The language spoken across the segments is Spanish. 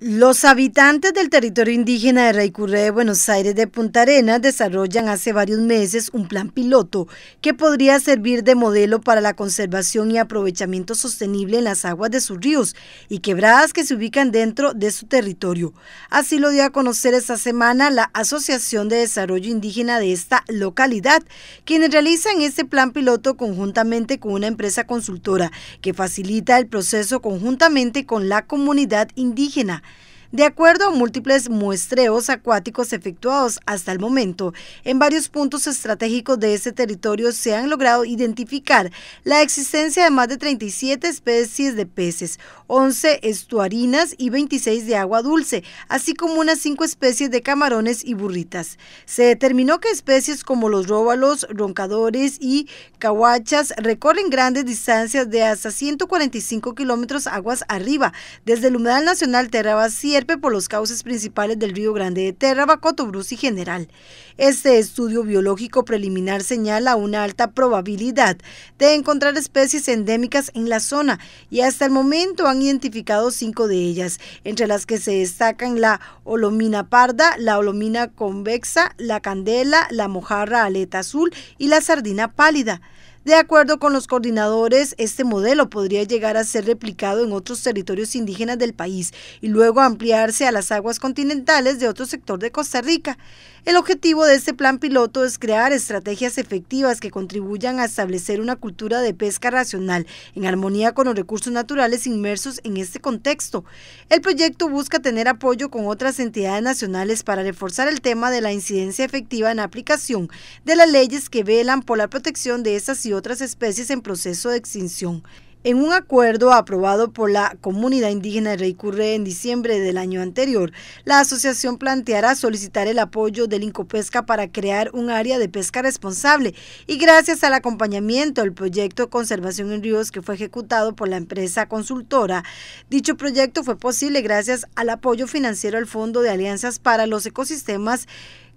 Los habitantes del territorio indígena de Reycurré de Buenos Aires de Punta Arenas desarrollan hace varios meses un plan piloto que podría servir de modelo para la conservación y aprovechamiento sostenible en las aguas de sus ríos y quebradas que se ubican dentro de su territorio. Así lo dio a conocer esta semana la Asociación de Desarrollo Indígena de esta localidad, quienes realizan este plan piloto conjuntamente con una empresa consultora que facilita el proceso conjuntamente con la comunidad indígena. De acuerdo a múltiples muestreos acuáticos efectuados hasta el momento, en varios puntos estratégicos de este territorio se han logrado identificar la existencia de más de 37 especies de peces, 11 estuarinas y 26 de agua dulce, así como unas 5 especies de camarones y burritas. Se determinó que especies como los róbalos, roncadores y cahuachas recorren grandes distancias de hasta 145 kilómetros aguas arriba, desde el humedal nacional Vacía por los cauces principales del río Grande de Terra, Bruce y General. Este estudio biológico preliminar señala una alta probabilidad de encontrar especies endémicas en la zona y hasta el momento han identificado cinco de ellas, entre las que se destacan la olomina parda, la olomina convexa, la candela, la mojarra aleta azul y la sardina pálida. De acuerdo con los coordinadores, este modelo podría llegar a ser replicado en otros territorios indígenas del país y luego ampliarse a las aguas continentales de otro sector de Costa Rica. El objetivo de este plan piloto es crear estrategias efectivas que contribuyan a establecer una cultura de pesca racional en armonía con los recursos naturales inmersos en este contexto. El proyecto busca tener apoyo con otras entidades nacionales para reforzar el tema de la incidencia efectiva en aplicación de las leyes que velan por la protección de estas ciudades otras especies en proceso de extinción. En un acuerdo aprobado por la comunidad indígena de Rey en diciembre del año anterior, la asociación planteará solicitar el apoyo del Incopesca para crear un área de pesca responsable y gracias al acompañamiento del proyecto de Conservación en Ríos que fue ejecutado por la empresa consultora, dicho proyecto fue posible gracias al apoyo financiero del Fondo de Alianzas para los Ecosistemas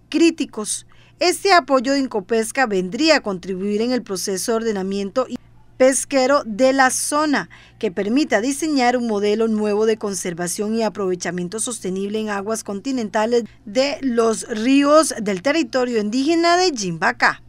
Críticos. Este apoyo de Incopesca vendría a contribuir en el proceso de ordenamiento pesquero de la zona, que permita diseñar un modelo nuevo de conservación y aprovechamiento sostenible en aguas continentales de los ríos del territorio indígena de Jimbaca.